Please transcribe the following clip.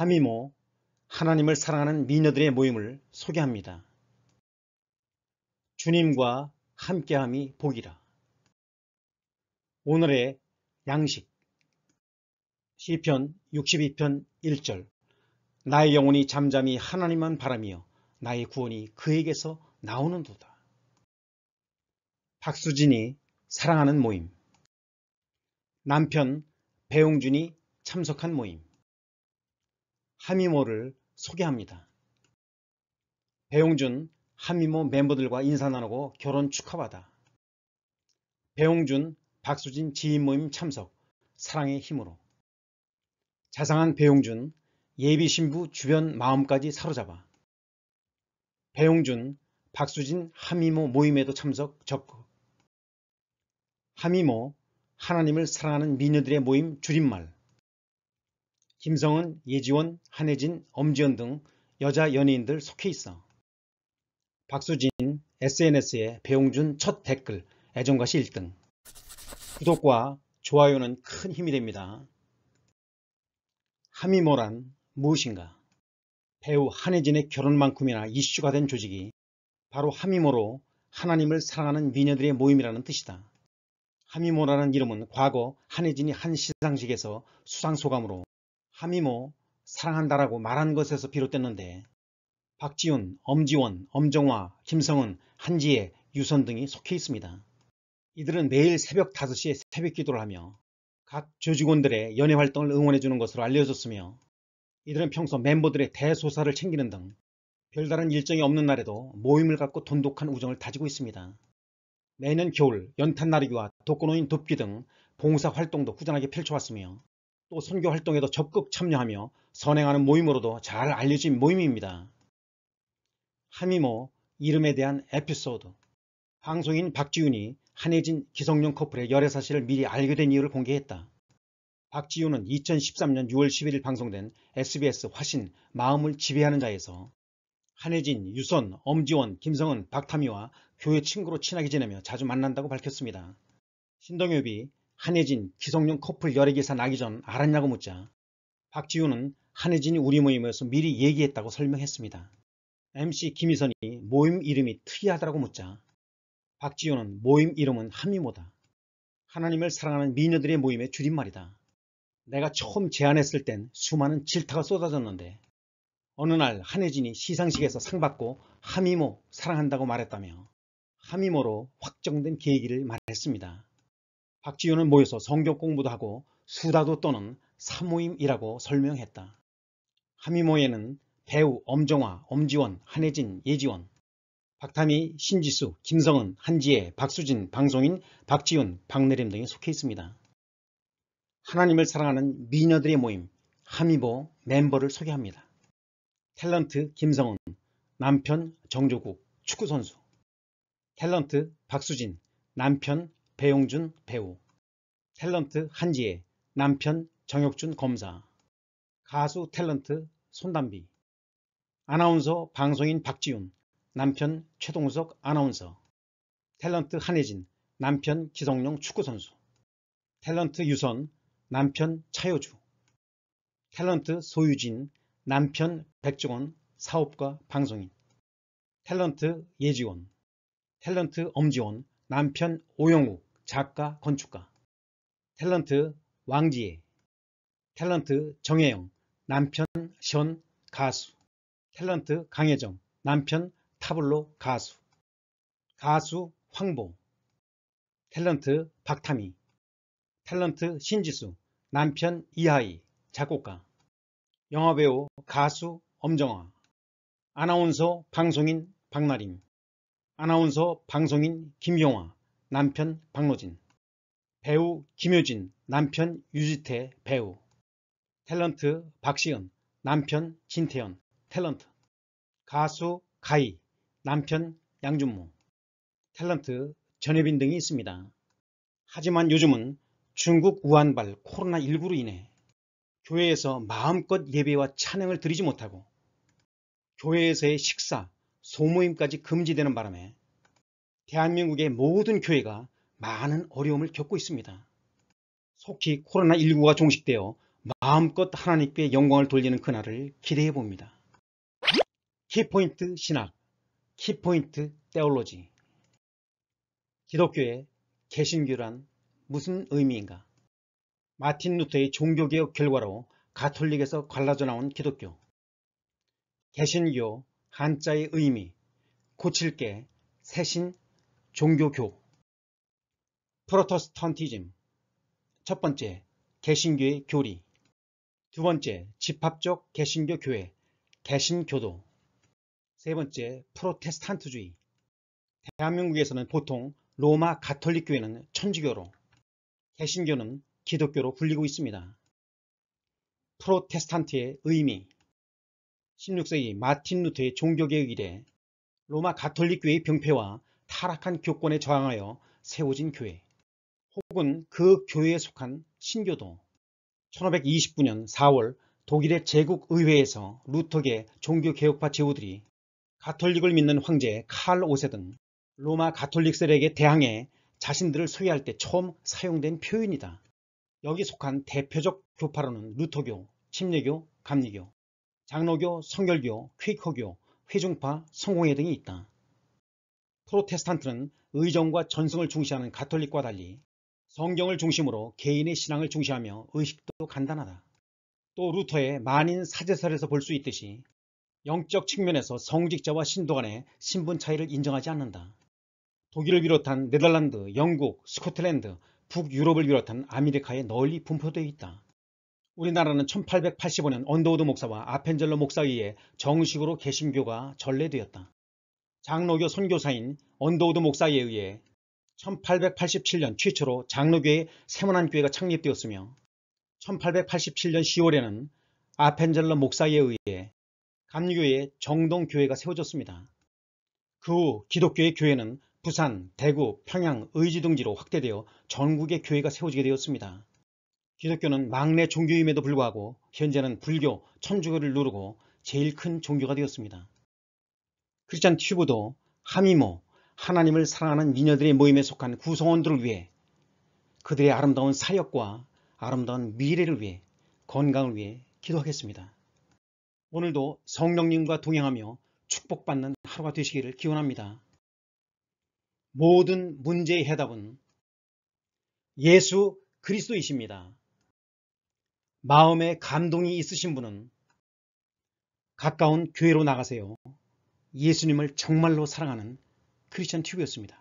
하미모 뭐 하나님을 사랑하는 미녀들의 모임을 소개합니다. 주님과 함께함이 복이라. 오늘의 양식 시편 62편 1절 나의 영혼이 잠잠히 하나님만 바라며 나의 구원이 그에게서 나오는도다. 박수진이 사랑하는 모임 남편 배용준이 참석한 모임 하미모를 소개합니다. 배용준 하미모 멤버들과 인사 나누고 결혼 축하받아. 배용준 박수진 지인 모임 참석 사랑의 힘으로 자상한 배용준 예비 신부 주변 마음까지 사로잡아 배용준 박수진 하미모 모임에도 참석 적극 하미모 하나님을 사랑하는 미녀들의 모임 줄임말 김성은, 예지원, 한혜진, 엄지연 등 여자 연예인들 속해 있어. 박수진 SNS에 배용준 첫 댓글 애정과시 1등 구독과 좋아요는 큰 힘이 됩니다. 하미모란 무엇인가? 배우 한혜진의 결혼만큼이나 이슈가 된 조직이 바로 하미모로 하나님을 사랑하는 미녀들의 모임이라는 뜻이다. 하미모라는 이름은 과거 한혜진이 한 시상식에서 수상소감으로 함미모 뭐 사랑한다라고 말한 것에서 비롯됐는데 박지훈, 엄지원, 엄정화, 김성은, 한지혜, 유선 등이 속해 있습니다. 이들은 매일 새벽 5시에 새벽 기도를 하며 각 조직원들의 연애 활동을 응원해주는 것으로 알려졌으며 이들은 평소 멤버들의 대소사를 챙기는 등 별다른 일정이 없는 날에도 모임을 갖고 돈독한 우정을 다지고 있습니다. 매년 겨울 연탄 나르기와 독거노인 돕기 등 봉사 활동도 꾸준하게 펼쳐왔으며 또 선교 활동에도 적극 참여하며 선행하는 모임으로도 잘 알려진 모임입니다. 하미모 이름에 대한 에피소드 방송인 박지윤이 한혜진 기성용 커플의 열애 사실을 미리 알게 된 이유를 공개했다. 박지윤은 2013년 6월 11일 방송된 SBS 화신 마음을 지배하는 자에서 한혜진, 유선, 엄지원, 김성은, 박타미와 교회 친구로 친하게 지내며 자주 만난다고 밝혔습니다. 신동엽이 한혜진, 기성용 커플 열애기사 나기 전 알았냐고 묻자 박지훈은 한혜진이 우리 모임에서 미리 얘기했다고 설명했습니다. MC 김희선이 모임 이름이 특이하다고 묻자 박지훈은 모임 이름은 한미모다. 하나님을 사랑하는 미녀들의 모임의 줄임말이다. 내가 처음 제안했을 땐 수많은 질타가 쏟아졌는데 어느 날 한혜진이 시상식에서 상 받고 하미모 사랑한다고 말했다며 하미모로 확정된 계기를 말했습니다. 박지윤은 모여서 성격 공부도 하고 수다도 떠는 사모임이라고 설명했다. 하미모에는 배우 엄정화, 엄지원, 한혜진, 예지원, 박탐희, 신지수, 김성은, 한지혜, 박수진, 방송인, 박지윤, 박내림 등이 속해 있습니다. 하나님을 사랑하는 미녀들의 모임 하미보 멤버를 소개합니다. 탤런트 김성은, 남편 정조국, 축구선수 탤런트 박수진, 남편 배용준 배우, 탤런트 한지혜, 남편 정혁준 검사, 가수 탤런트 손담비, 아나운서 방송인 박지훈, 남편 최동석 아나운서, 탤런트 한혜진, 남편 기성용 축구선수, 탤런트 유선, 남편 차효주, 탤런트 소유진, 남편 백종원, 사업가 방송인, 탤런트 예지원, 탤런트 엄지원, 남편 오영욱 작가, 건축가 탤런트 왕지혜 탤런트 정혜영 남편 션 가수 탤런트 강혜정 남편 타블로 가수 가수 황보 탤런트 박탐이 탤런트 신지수 남편 이하이 작곡가 영화배우 가수 엄정화 아나운서 방송인 박나림 아나운서 방송인 김용화 남편 박노진 배우 김효진 남편 유지태 배우 탤런트 박시은 남편 진태현 탤런트 가수 가희 남편 양준모 탤런트 전혜빈 등이 있습니다. 하지만 요즘은 중국 우한발 코로나19로 인해 교회에서 마음껏 예배와 찬양을 드리지 못하고 교회에서의 식사, 소모임까지 금지되는 바람에 대한민국의 모든 교회가 많은 어려움을 겪고 있습니다. 속히 코로나19가 종식되어 마음껏 하나님께 영광을 돌리는 그날을 기대해 봅니다. 키포인트 신학, 키포인트 테올로지 기독교의 개신교란 무슨 의미인가? 마틴 루터의 종교개혁 결과로 가톨릭에서 갈라져 나온 기독교 개신교 한자의 의미, 고칠 게, 새신, 종교교 프로테스탄티즘 첫 번째, 개신교의 교리 두 번째, 집합적 개신교 교회, 개신교도 세 번째, 프로테스탄트주의 대한민국에서는 보통 로마 가톨릭 교회는 천주교로 개신교는 기독교로 불리고 있습니다. 프로테스탄트의 의미 16세기 마틴 루트의 종교개혁 이래 로마 가톨릭 교회의 병폐와 타락한 교권에 저항하여 세워진 교회 혹은 그 교회에 속한 신교도 1529년 4월 독일의 제국의회에서 루터계 종교개혁파 제후들이 가톨릭을 믿는 황제 칼 5세 등 로마 가톨릭 세력에 대항해 자신들을 소유할 때 처음 사용된 표현이다. 여기 속한 대표적 교파로는 루터교, 침례교, 감리교, 장로교, 성결교, 퀘이커교, 회중파, 성공회 등이 있다. 프로테스탄트는 의정과 전승을 중시하는 가톨릭과 달리 성경을 중심으로 개인의 신앙을 중시하며 의식도 간단하다. 또 루터의 만인 사제설에서 볼 수 있듯이 영적 측면에서 성직자와 신도 간의 신분 차이를 인정하지 않는다. 독일을 비롯한 네덜란드, 영국, 스코틀랜드, 북유럽을 비롯한 아메리카에 널리 분포되어 있다. 우리나라는 1885년 언더우드 목사와 아펜젤러 목사에 의해 정식으로 개신교가 전래되었다. 장로교 선교사인 언더우드 목사에 의해 1887년 최초로 장로교의 세문안 교회가 창립되었으며 1887년 10월에는 아펜젤러 목사에 의해 감교의 리 정동교회가 세워졌습니다. 그 후 기독교의 교회는 부산, 대구, 평양, 의지 등지로 확대되어 전국의 교회가 세워지게 되었습니다. 기독교는 막내 종교임에도 불구하고 현재는 불교, 천주교를 누르고 제일 큰 종교가 되었습니다. 크리스찬 튜브도 하미모 뭐 하나님을 사랑하는 미녀들의 모임에 속한 구성원들을 위해 그들의 아름다운 사역과 아름다운 미래를 위해 건강을 위해 기도하겠습니다. 오늘도 성령님과 동행하며 축복받는 하루가 되시기를 기원합니다. 모든 문제의 해답은 예수 그리스도이십니다. 마음에 감동이 있으신 분은 가까운 교회로 나가세요. 예수님을 정말로 사랑하는 크리스천 튜브였습니다.